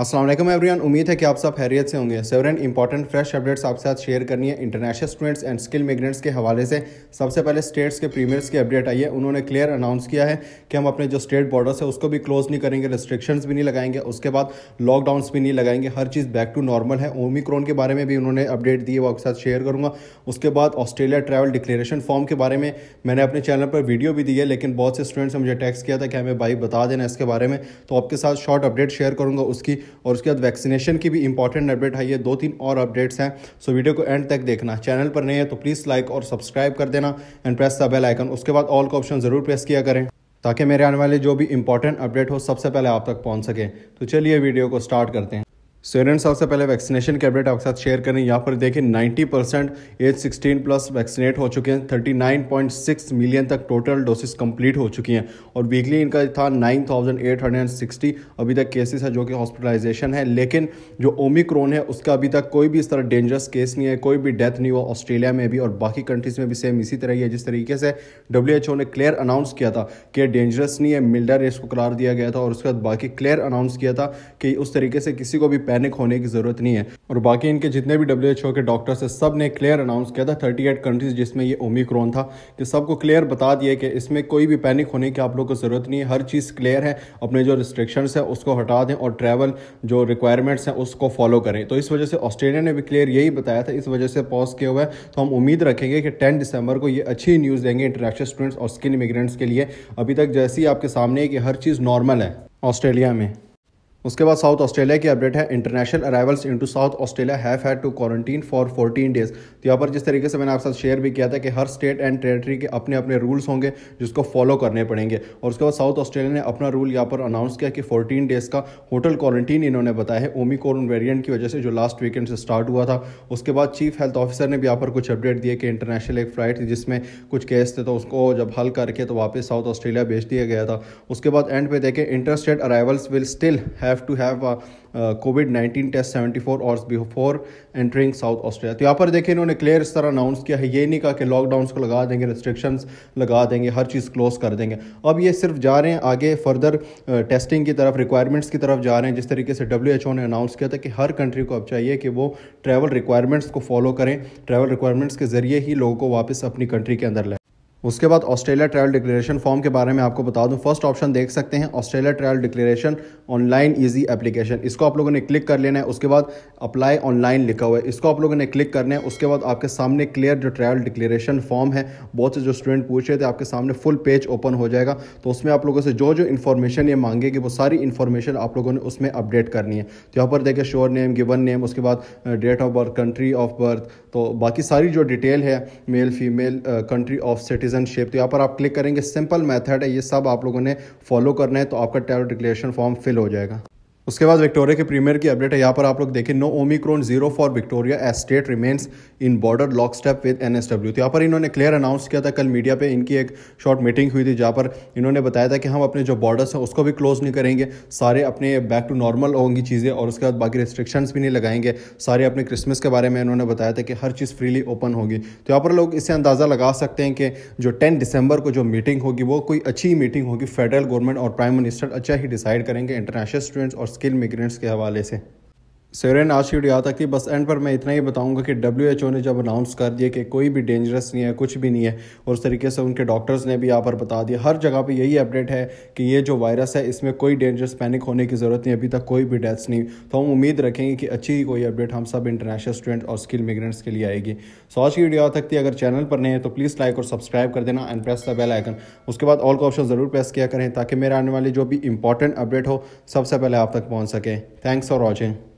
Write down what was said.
Aslam everyone उम्मीद है कि आप सब हैरियत से होंगे सेवरन इंपॉर्टेंट फ्रेश अपडेट्स आपके साथ शेयर करनी है international students and skill migrants के हवाले से सबसे पहले स्टेट्स के प्रीमियर्स की अपडेट आई है उन्होंने क्लियर अनाउंस किया है कि हम अपने जो स्टेट बॉर्डर्स है उसको भी क्लोज नहीं करेंगे रिस्ट्रिक्शंस भी नहीं लगाएंगे उसके बाद लॉकडाउन्स भी नहीं लगाएंगे हर चीज़ बैक टू नॉर्मल है ओमिक्रोन के बारे में भी उन्होंने अपडेट दी है वो आपके साथ शेयर करूँगा उसके बाद ऑस्ट्रेलिया ट्रैवल डिक्लेरेशन फॉर्म के बारे में मैंने अपने चैनल पर वीडियो भी दी है लेकिन बहुत से स्टूडेंट्स ने मुझे टैक्स किया था कि हमें भाई बता देना इसके बारे में तो आपके साथ शॉर्ट अपडेट शेयर करूँगा उसकी और उसके बाद वैक्सीनेशन की भी इंपॉर्टेंट अपडेट आई है दो तीन और अपडेट्स हैं सो वीडियो को एंड तक देखना चैनल पर नहीं है तो प्लीज़ लाइक और सब्सक्राइब कर देना and press the bell icon उसके बाद ऑल का ऑप्शन ज़रूर प्रेस किया करें ताकि मेरे आने वाले जो भी इंपॉर्टेंट अपडेट हो सबसे पहले आप तक पहुंच सके तो चलिए वीडियो को स्टार्ट करते हैं स्टूडेंट्स सबसे पहले वैक्सीनेशन के अपडेट आपके साथ शेयर करें यहाँ पर देखें 90 percent age sixteen plus vaccinate हो चुके हैं 39.6 मिलियन तक टोटल डोसेस कंप्लीट हो चुकी हैं और वीकली इनका था 9,860 अभी तक केसेस है जो कि हॉस्पिटलाइजेशन है लेकिन जो ओमिक्रोन है उसका अभी तक कोई भी इस तरह डेंजरस केस नहीं है कोई भी डेथ नहीं हुआ ऑस्ट्रेलिया में भी और बाकी कंट्रीज़ में भी सेम इसी तरह ही है जिस तरीके से डब्ल्यू ने क्लियर अनाउंस किया था कि डेंजरस नहीं है मिल्डर इसको करार दिया गया था और उसके बाद बाकी क्लियर अनाउंस किया था कि उस तरीके से किसी को भी पैनिक होने की ज़रूरत नहीं है और बाकी इनके जितने भी डब्ल्यू के डॉक्टर्स है सब ने क्लियर अनाउंस किया था थर्टी एट कंट्रीज़ जिसमें ये ओमिक्रोन था कि सबको क्लियर बता दिया कि इसमें कोई भी पैनिक होने की आप लोग को ज़रूरत नहीं है हर चीज़ क्लियर है अपने जो रिस्ट्रिक्शंस है उसको हटा दें और ट्रैवल जो रिक्वायरमेंट्स हैं उसको फॉलो करें तो इस वजह से ऑस्ट्रेलिया ने भी क्लियर यही बताया था इस वजह से पॉज किया हुआ है तो हम उम्मीद रखेंगे कि टेन दिसंबर को ये अच्छी न्यूज़ देंगे इंटरनेशनल स्टूडेंट्स और स्किल इमिग्रेंट्स के लिए अभी तक जैसी आपके सामने है कि हर चीज़ नॉर्मल है ऑस्ट्रेलिया में उसके बाद साउथ ऑस्ट्रेलिया की अपडेट है international arrivals into South Australia have had to quarantine for 14 days तो यहाँ पर जिस तरीके से मैंने आपके साथ शेयर भी किया था कि हर स्टेट एंड टेरिटरी के अपने अपने रूल्स होंगे जिसको फॉलो करने पड़ेंगे और उसके बाद साउथ ऑस्ट्रेलिया ने अपना रूल यहाँ पर अनाउंस किया कि फोर्टीन डेज का होटल क्वारंटीन इन्होंने बताया है ओमिकोन वेरियंट की वजह से जो लास्ट वीकेंड से स्टार्ट हुआ था उसके बाद चीफ हेल्थ ऑफिसर ने भी यहाँ पर कुछ अपडेट दिए कि इंटरनेशनल एक फ्लाइट थी जिसमें कुछ केस थे तो उसको जब हल करके तो वापस साउथ ऑस्ट्रेलिया भेज दिया गया था उसके बाद एंड पे देखें inter state arrivals will still है have to have COVID nineteen test seventy four hours before entering South Australia तो यहाँ पर देखिए इन्होंने क्लियर इस तरह अनाउंस किया है ये नहीं कहा कि लॉकडाउन को लगा देंगे रिस्ट्रिक्शन लगा देंगे हर चीज़ क्लोज कर देंगे अब ये सिर्फ जा रहे हैं आगे फर्दर टेस्टिंग uh, की तरफ रिक्वायरमेंट्स की तरफ जा रहे हैं जिस तरीके से डब्ल्यू एच ओ ने अनाउंस किया था कि हर कंट्री को अब चाहिए कि वो ट्रैवल रिक्वायरमेंट्स को फॉलो करें ट्रैवल रिक्वायरमेंट्स के ज़रिए ही लोगों को वापस अपनी कंट्री के अंदर लें उसके बाद ऑस्ट्रेलिया ट्रैवल डिक्लेरेशन फॉर्म के बारे में आपको बता दूं फर्स्ट ऑप्शन देख सकते हैं Australia travel declaration online easy application इसको आप लोगों ने क्लिक कर लेना है उसके बाद अप्लाई ऑनलाइन लिखा हुआ है इसको आप लोगों ने क्लिक करना है उसके बाद आपके सामने क्लियर जो ट्रैवल डिक्लेरेशन फॉर्म है बहुत से जो स्टूडेंट पूछ रहे थे आपके सामने फुल पेज ओपन हो जाएगा तो उसमें आप लोगों से जो जो इन्फॉर्मेशन ये मांगेगी वो सारी इन्फॉर्मेशन आप लोगों ने उसमें अपडेट करनी है तो यहाँ पर देखिए श्योर नेम गिवन नेम उसके बाद date of birth country of birth तो बाकी सारी जो डिटेल है male female country of citizenship तो यहाँ पर आप क्लिक करेंगे सिंपल मेथड है ये सब आप लोगों ने फॉलो करना है तो आपका टैरो डिक्लेरेशन फॉर्म फिल हो जाएगा उसके बाद विक्टोरिया के प्रीमियर की अपडेट है यहाँ पर आप लोग देखें no Omicron zero for Victoria as state remains in border lock step with an तो यहाँ पर इन्होंने क्लियर अनाउंस किया था कल मीडिया पे इनकी एक शॉर्ट मीटिंग हुई थी जहाँ पर इन्होंने बताया था कि हम अपने जो बॉर्डर्स हैं उसको भी क्लोज नहीं करेंगे सारे अपने बैक टू नॉर्मल होंगी चीज़ें और उसके बाद बाकी रिस्ट्रिक्शन भी नहीं लगाएंगे सारे अपने क्रिसमस के बारे में इन्होंने बताया था कि हर चीज़ फ्रीली ओपन होगी तो यहाँ पर लोग इससे अंदाज़ा लगा सकते हैं कि जो टेन दिसंबर को जो मीटिंग होगी वो कोई अच्छी मीटिंग होगी फेडरल गवर्नमेंट और प्राइम मिनिस्टर अच्छा ही डिसाइड करेंगे इंटरनेशनल स्टूडेंट्स और स्किल मिग्रेंट्स के हवाले से सरेन आज की वीडियो आता थी बस एंड पर मैं इतना ही बताऊंगा कि डब्ल्यू ने जब अनाउंस कर दिया कि कोई भी डेंजरस नहीं है कुछ भी नहीं है और उस तरीके से उनके डॉक्टर्स ने भी यहाँ पर बता दिया हर जगह पे यही अपडेट है कि ये जो वायरस है इसमें कोई डेंजरस पैनिक होने की ज़रूरत नहीं अभी तक कोई भी डेथ्स नहीं तो हम उम्मीद रखेंगे कि अच्छी ही कोई अपडेट हम सब इंटरनेशनल स्टूडेंट और स्किल मिग्रेंट्स के लिए आएगी सो आज की वीडियो आता तक थी अगर चैनल पर नहीं है तो प्लीज़ लाइक और सब्सक्राइब कर देना and press the bell icon उसके बाद ऑल का ऑप्शन ज़रूर प्रेस किया करें ताकि मेरे आने वाली जो भी इंपॉर्टेंट अपडेट हो सबसे पहले आप तक पहुँच सकें थैंक्स फॉर वॉचिंग